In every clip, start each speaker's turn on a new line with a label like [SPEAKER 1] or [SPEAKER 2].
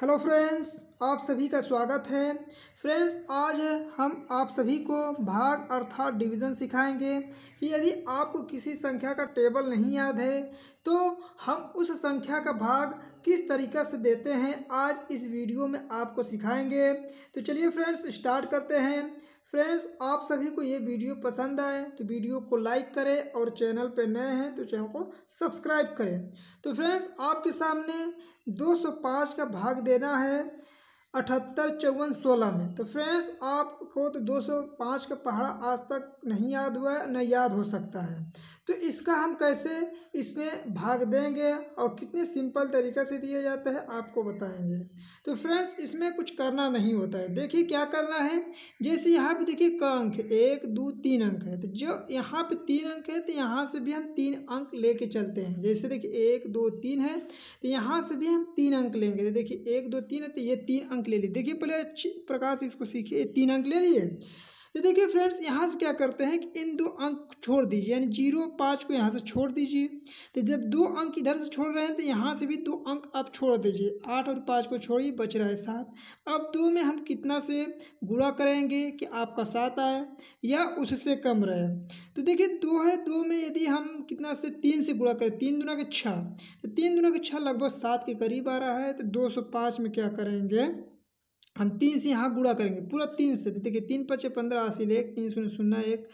[SPEAKER 1] hello friends आप सभी का स्वागत है फ्रेंड्स आज हम आप सभी को भाग अर्थात डिवीज़न सिखाएंगे कि यदि आपको किसी संख्या का टेबल नहीं याद है तो हम उस संख्या का भाग किस तरीक़े से देते हैं आज इस वीडियो में आपको सिखाएंगे तो चलिए फ्रेंड्स स्टार्ट करते हैं फ्रेंड्स आप सभी को ये वीडियो पसंद आए तो वीडियो को लाइक करें और चैनल पर नए हैं तो चैनल को सब्सक्राइब करें तो फ्रेंड्स आपके सामने 205 का भाग देना है अठहत्तर चौवन सोलह में तो फ्रेंड्स आपको तो 205 का पहाड़ा आज तक नहीं याद हुआ है न याद हो सकता है तो इसका हम कैसे इसमें भाग देंगे और कितने सिंपल तरीक़े से दिया जाता है आपको बताएंगे तो फ्रेंड्स इसमें कुछ करना नहीं होता है देखिए क्या करना है जैसे यहाँ पे देखिए क अंक एक दो तीन अंक है तो जो यहाँ पे तीन अंक है तो यहाँ से भी हम तीन अंक लेके चलते हैं जैसे देखिए एक दो तीन है तो यहाँ से भी हम तीन अंक लेंगे तो देखिए एक दो तीन है तो ये तीन अंक अंक ले लिए देखिए पहले अच्छी प्रकार से इसको सीखिए तीन अंक ले लिए तो देखिए फ्रेंड्स यहाँ से क्या करते हैं कि इन दो अंक छोड़ दीजिए यानी जीरो पाँच को यहाँ से छोड़ दीजिए तो जब दो अंक इधर से छोड़ रहे हैं तो यहाँ से भी दो अंक आप छोड़ दीजिए आठ और पाँच को छोड़िए बच रहा है सात अब दो में हम कितना से गुणा करेंगे कि आपका सात आए या उससे कम रहे तो देखिए दो है दो में यदि हम कितना से तीन से गुणा करें तीन दुना के छः तो तीन दुना के छः लगभग सात के करीब आ रहा है तो दो सौ पाँच में क्या करेंगे हम तीन से यहाँ गुड़ा करेंगे पूरा तीन से तो देखिए तीन पचे पंद्रह हासिल एक तीन शून्य शून्य एक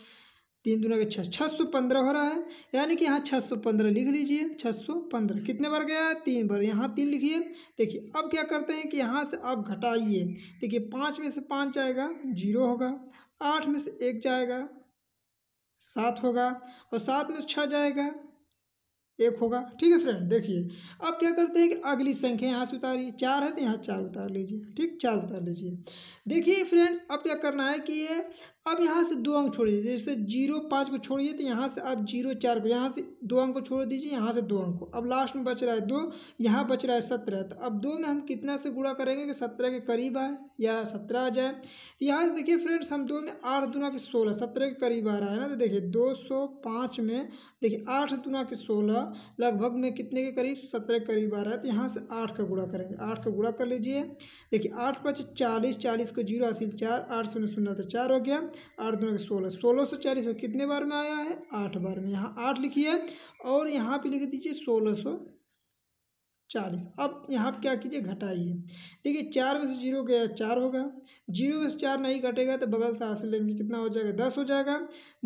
[SPEAKER 1] तीन दूना के छः छः सौ पंद्रह हो रहा है यानी कि यहाँ छः सौ पंद्रह लिख लीजिए छः सौ पंद्रह कितने बार गया है तीन बार यहाँ तीन लिखिए देखिए अब क्या करते हैं कि यहाँ से आप घटाइए देखिए पाँच में से पाँच जाएगा जीरो होगा आठ में से एक जाएगा सात होगा और सात में से छः जाएगा एक होगा ठीक है फ्रेंड देखिए अब क्या करते हैं कि अगली संख्या यहाँ से उतारिए चार है तो यहाँ चार उतार लीजिए ठीक चार उतार लीजिए देखिए फ्रेंड्स अब क्या करना है कि ये अब यहाँ से दो अंक छोड़ दीजिए जैसे जीरो पाँच को छोड़िए तो यहाँ से आप जीरो चार को यहाँ से दो अंक को छोड़ दीजिए यहाँ से दो अंक को अब लास्ट में बच रहा है दो यहाँ बच रहा है सत्रह तो अब दो में हम कितना से गुड़ा करेंगे कि सत्रह के करीब आए या सत्रह आ जाए तो यहाँ से देखिए फ्रेंड्स हम दो में आठ दुना के सोलह सत्रह के करीब आ रहा है ना तो देखिए दो सौ पाँच में देखिए आठ दुना के सोलह होगा लगभग में कितने के करीब सत्रह के करीब आ रहा है तो यहाँ से आठ का गुड़ा करेंगे आठ का गुड़ा कर लीजिए देखिए आठ पाँच चालीस चालीस को जीरो हासिल चार आठ शून्य शून्य तो चार हो गया आठ दोनों के सोलह सोलह सौ चालीस में कितने बार में आया है आठ बार में यहाँ आठ लिखिए और यहाँ पर लिख दीजिए सोलह सौ चालीस अब यहाँ क्या कीजिए घटाइए देखिए चार में से जीरो गया चार होगा जीरो में से चार नहीं घटेगा तो बगल से हासिल लेंगे कितना हो जाएगा दस हो जाएगा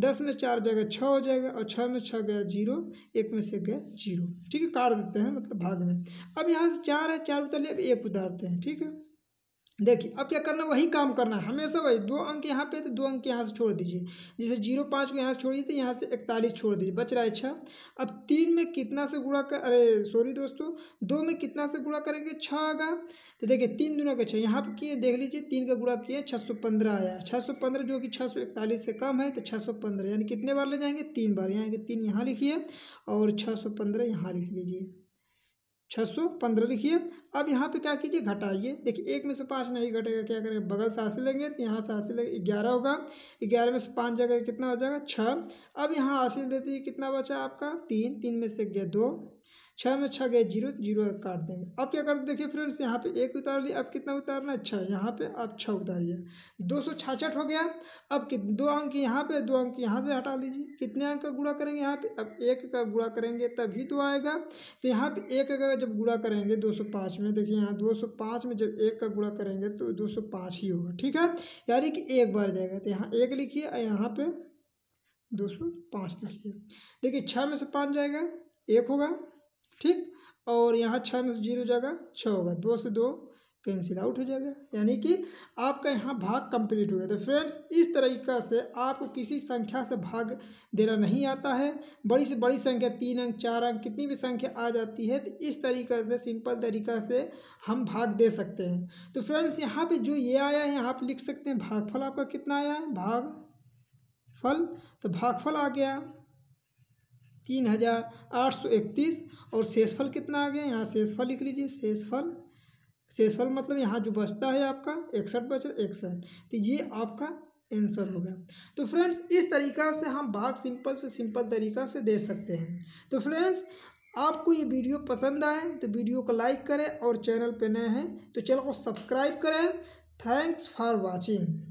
[SPEAKER 1] दस में चार जाएगा छः हो जाएगा और छः में छः गया जीरो एक में से गया जीरो ठीक है काट देते हैं मतलब भाग में अब यहाँ से चार है चार उतर लिए अब एक उतारते हैं ठीक है देखिए अब क्या करना वही काम करना है हमेशा वही दो अंक यहाँ पे तो दो अंक यहाँ से छोड़ दीजिए जैसे जीरो पाँच को यहाँ से छोड़ दीजिए तो यहाँ से इकतालीस छोड़ दीजिए बच रहा है छः अब तीन में कितना से गुड़ा कर अरे सॉरी दोस्तों दो में कितना से गुड़ा करेंगे छः आगा तो देखिए तीन दोनों का छः यहाँ पर किए देख लीजिए तीन का गुड़ा किए छः सौ पंद्रह आया छः सौ पंद्रह जो कि छः सौ इकतालीस से कम है तो छः सौ पंद्रह यानी कितने बार ले जाएंगे तीन बार यहाँ के तीन यहाँ लिखिए और छः सौ पंद्रह यहाँ लिख लीजिए छः सौ पंद्रह लिखिए अब यहाँ पे क्या कीजिए घटाइए देखिए एक में से पाँच नहीं घटेगा क्या करेंगे बगल से आसी लेंगे तो यहाँ से आसी लेंगे ग्यारह होगा ग्यारह में से पाँच जगह कितना हो जाएगा छः अब यहाँ आसी दे दीजिए कितना बचा आपका तीन तीन में से दो छः में छः गए जीरो जीरो काट देंगे अब क्या कर देखिए फ्रेंड्स यहाँ पे एक उतार लिया अब कितना उतारना है छः यहाँ पे आप छः उतारिए दो सौ छाछठ हो गया अब कित दो अंक यहाँ पे दो अंक यहाँ से हटा लीजिए कितने अंक का गुड़ा करेंगे यहाँ पे अब एक का गुड़ा करेंगे तभी तो आएगा तो यहाँ पर एक का जब गुड़ा करेंगे दो सौ पाँच में देखिए यहाँ दो सौ पाँच में जब एक का गुड़ा करेंगे तो दो सौ पाँच ही होगा ठीक है यानी कि एक बार जाएगा तो यहाँ एक लिखिए और यहाँ पर दो सौ पाँच लिखिए देखिए छः में से पाँच जाएगा एक होगा ठीक और यहाँ छः में से जीरो जाएगा छः होगा दो से दो कैंसिल आउट हो जाएगा यानी कि आपका यहाँ भाग कंप्लीट हो गया तो फ्रेंड्स इस तरीका से आपको किसी संख्या से भाग देना नहीं आता है बड़ी से बड़ी संख्या तीन अंक चार अंक कितनी भी संख्या आ जाती है तो इस तरीका से सिंपल तरीका से हम भाग दे सकते हैं तो फ्रेंड्स यहाँ पे जो ये आया है यहाँ पर लिख सकते हैं भागफल आपका कितना आया है भाग फल तो भागफल आ गया तीन हज़ार आठ सौ इकतीस और शेषफल कितना आ गया यहाँ शेषफल लिख लीजिए शेषफल शेषफल मतलब यहाँ जो बचता है आपका इकसठ बच इकसठ तो ये आपका आंसर होगा तो फ्रेंड्स इस तरीका से हम भाग सिंपल से सिंपल तरीका से दे सकते हैं तो फ्रेंड्स आपको ये वीडियो पसंद आए तो वीडियो को लाइक करें और चैनल पर नए हैं तो चैनल को सब्सक्राइब करें थैंक्स फॉर वॉचिंग